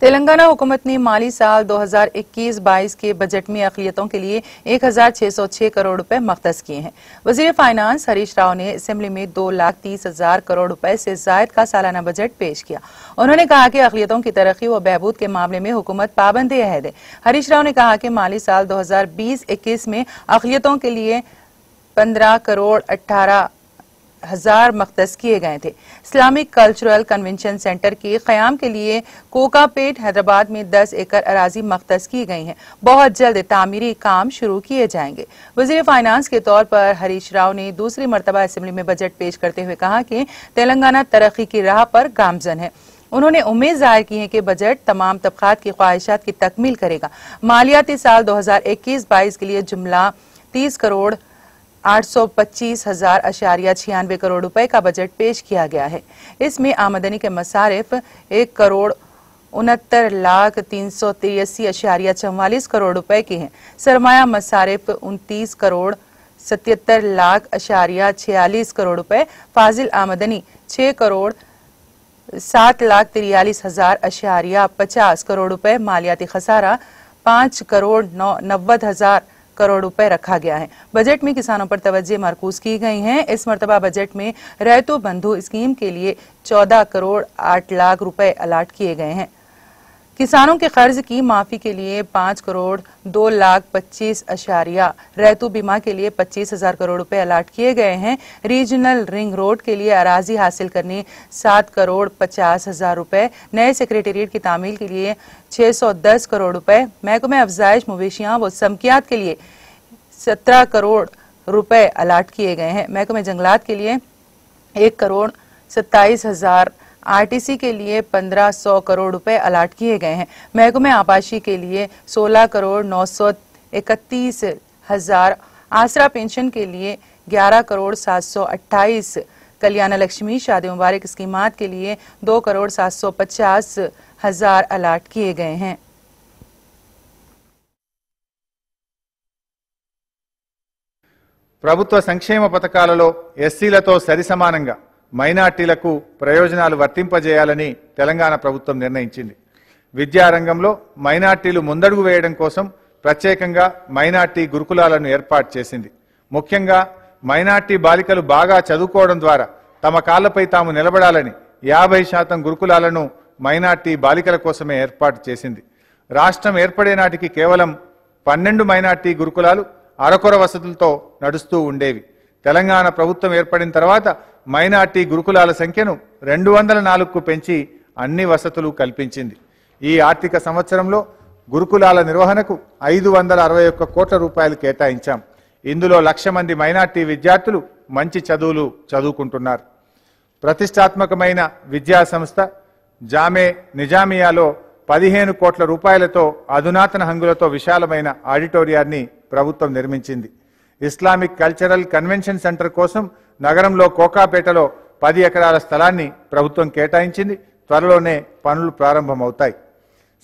तेलंगाना हुकूमत ने माली साल 2021-22 के बजट में अकलीतों के लिए 1,606 करोड़ रुपए मख्तस किए हैं वजीर फाइनेंस हरीश राव ने असम्बली में दो लाख तीस हजार करोड़ रुपए से जायद का सालाना बजट पेश किया उन्होंने कहा कि अकलीतों की तरक्की व बहबूद के मामले में हुकूमत पाबंदी अहद है हरीश राव ने कहा कि माली साल दो 21 में अकलीतों के लिए पंद्रह करोड़ अट्ठारह हजार मख्तस किए गए थे इस्लामिक कल्चरल कन्वेंशन सेंटर के क्याम के लिए कोकापेट हैदराबाद में दस एकड़ अराजी मख्तस की गई हैं बहुत जल्द तामीरी काम शुरू किए जाएंगे वजीर फाइनेंस के तौर पर हरीश राव ने दूसरी मरतबा असम्बली में बजट पेश करते हुए कहा कि तेलंगाना तरक्की की राह पर गामजन है उन्होंने उम्मीद जाहिर की है कि बजट तमाम तबकात की ख्वाहिशात की तकमील करेगा मालियाती साल दो हजार इक्कीस बाईस के लिए जुमला तीस करोड़ आठ सौ पच्चीस हजार छियानवे करोड़ रुपए का बजट पेश किया गया है इसमें आमदनी के मसारिफ एक करोड़ उनहत्तर लाख तीन सौ तिरासी अशारिया चौवालीस करोड़ रुपए के हैं सरमाया मसारिफ उनतीस करोड़ सतहत्तर लाख अशारिया छियालीस करोड़ रुपए फाजिल आमदनी छः करोड़ सात लाख तिरयालीस हजार अशारिया पचास करोड़ रुपए मालियाती खसारा पाँच करोड़ नौ नब्बे हजार करोड़ रुपए रखा गया है बजट में किसानों पर तवज्जे मरकूज की गई है इस मरतबा बजट में रैतो बंधु स्कीम के लिए चौदह करोड़ आठ लाख रुपए अलाट किए गए हैं किसानों के कर्ज की माफी के लिए पाँच करोड़ दो लाख पच्चीस अशारिया रैतु बीमा के लिए पच्चीस हजार करोड़ रुपए अलाट किए गए हैं रीजनल रिंग रोड के लिए अराजी हासिल करने सात करोड़ पचास हजार रुपए नए सेक्रेटेरिएट की तामील के लिए छह सौ दस करोड़ रुपए महकमे अफजाइश मवेशियां व समकियात के लिए सत्रह करोड़ रुपए अलाट किए गए हैं महकमे जंगलात के लिए एक करोड़ सत्ताईस हजार आरटीसी के लिए 1500 करोड़ रुपए अलाट किए गए हैं महकमे आबाशी के लिए 16 करोड़ नौ सौ इकतीस हजार आसरा पेंशन के लिए 11 करोड़ 728 कल्याण लक्ष्मी शादी मुबारक स्कीमात के लिए 2 करोड़ 750 हजार अलाट किए गए हैं ప్రభుత్వ సంక్షేమ పథకాలలో ఎస్సీలతో సరిసమానంగా మైనార్టీలకు ప్రయోజనాలు వర్తింపజేయాలని తెలంగాణ ప్రభుత్వం నిర్ణయించింది విద్యారంగంలో మైనార్టీలు ముందడుగు వేయడం కోసం ప్రత్యేకంగా మైనార్టీ గురుకులాలను ఏర్పాటు చేసింది ముఖ్యంగా మైనార్టీ బాలికలు బాగా చదువుకోవడం ద్వారా తమ కాళ్లపై తాము నిలబడాలని యాభై శాతం గురుకులాలను మైనార్టీ బాలికల కోసమే ఏర్పాటు చేసింది రాష్ట్రం ఏర్పడే నాటికి కేవలం పన్నెండు మైనార్టీ గురుకులాలు అరకొర వసతులతో నడుస్తూ ఉండేవి తెలంగాణ ప్రభుత్వం ఏర్పడిన తర్వాత మైనార్టీ గురుకులాల సంఖ్యను రెండు వందల నాలుగుకు పెంచి అన్ని వసతులు కల్పించింది ఈ ఆర్థిక సంవత్సరంలో గురుకులాల నిర్వహణకు ఐదు వందల అరవై ఒక్క కోట్ల రూపాయలు కేటాయించాం ఇందులో లక్ష మంది మైనార్టీ విద్యార్థులు మంచి చదువులు చదువుకుంటున్నారు ప్రతిష్టాత్మకమైన విద్యా సంస్థ జామే నిజామియాలో పదిహేను కోట్ల రూపాయలతో అధునాతన హంగులతో విశాలమైన ఆడిటోరియాన్ని ప్రభుత్వం నిర్మించింది ఇస్లామిక్ కల్చరల్ కన్వెన్షన్ సెంటర్ కోసం నగరంలో కోకాపేటలో పది ఎకరాల స్థలాన్ని ప్రభుత్వం కేటాయించింది త్వరలోనే పనులు ప్రారంభమవుతాయి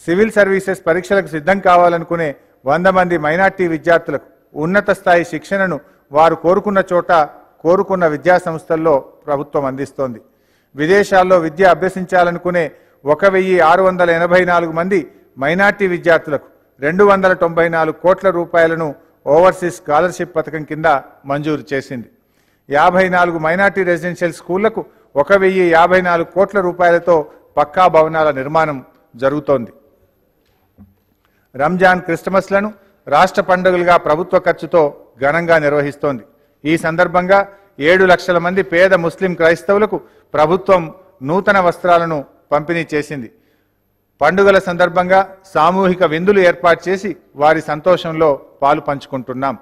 సివిల్ సర్వీసెస్ పరీక్షలకు సిద్ధం కావాలనుకునే వంద మంది మైనార్టీ విద్యార్థులకు ఉన్నత స్థాయి శిక్షణను వారు కోరుకున్న చోట కోరుకున్న విద్యా సంస్థల్లో ప్రభుత్వం అందిస్తోంది విదేశాల్లో విద్య అభ్యసించాలనుకునే ఒక వెయ్యి ఆరు వందల ఎనభై నాలుగు మంది మైనార్టీ విద్యార్థులకు రెండు వందల తొంభై నాలుగు కోట్ల రూపాయలను ఓవర్సీస్ స్కాలర్షిప్ పథకం కింద మంజూరు చేసింది యాభై నాలుగు మైనార్టీ రెసిడెన్షియల్ స్కూళ్లకు ఒక వెయ్యి యాభై నాలుగు కోట్ల రూపాయలతో పక్కా భవనాల నిర్మాణం జరుగుతోంది రంజాన్ క్రిస్టమస్లను రాష్ట్ర పండుగలుగా ప్రభుత్వ ఖర్చుతో ఘనంగా నిర్వహిస్తోంది ఈ సందర్భంగా ఏడు లక్షల మంది పేద ముస్లిం క్రైస్తవులకు ప్రభుత్వం నూతన వస్త్రాలను పంపిణీ చేసింది పండుగల సందర్భంగా సామూహిక విందులు ఏర్పాటు చేసి వారి సంతోషంలో పాలు పంచుకుంటున్నాం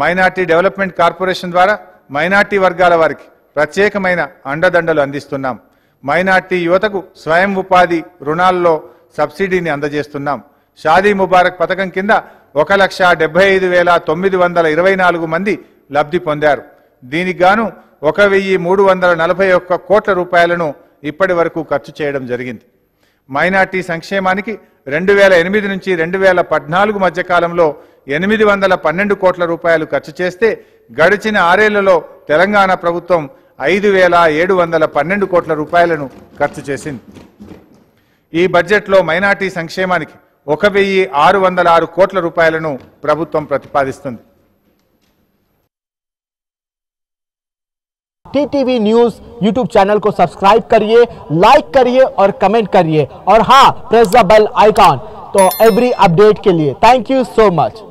మైనార్టీ డెవలప్మెంట్ కార్పొరేషన్ ద్వారా మైనార్టీ వర్గాల వారికి ప్రత్యేకమైన అండదండలు అందిస్తున్నాం మైనార్టీ యువతకు స్వయం ఉపాధి రుణాల్లో సబ్సిడీని అందజేస్తున్నాం షాదీ ముబారక్ పథకం కింద ఒక లక్ష డెబ్బై ఐదు వేల తొమ్మిది వందల ఇరవై నాలుగు మంది లబ్ధి పొందారు దీనికి గాను ఒక వెయ్యి మూడు వందల నలభై ఒక్క కోట్ల రూపాయలను ఇప్పటి వరకు ఖర్చు చేయడం జరిగింది మైనార్టీ సంక్షేమానికి రెండు వేల ఎనిమిది నుంచి రెండు వేల పద్నాలుగు మధ్య కాలంలో ఎనిమిది వందల పన్నెండు కోట్ల రూపాయలు ఖర్చు చేస్తే గడిచిన ఆరేళ్లలో తెలంగాణ ప్రభుత్వం ఐదు వేల ఏడు వందల పన్నెండు కోట్ల రూపాయలను ఖర్చు చేసింది ఈ బడ్జెట్లో మైనార్టీ సంక్షేమానికి ఒక వెయ్యి ఆరు వందల ఆరు కోట్ల రూపాయలను ప్రభుత్వం ప్రతిపాదిస్తుంది टीटीवी न्यूज यूट्यूब चैनल को सब्सक्राइब करिए लाइक करिए और कमेंट करिए और हाँ press the bell icon to every update के लिए थैंक यू सो मच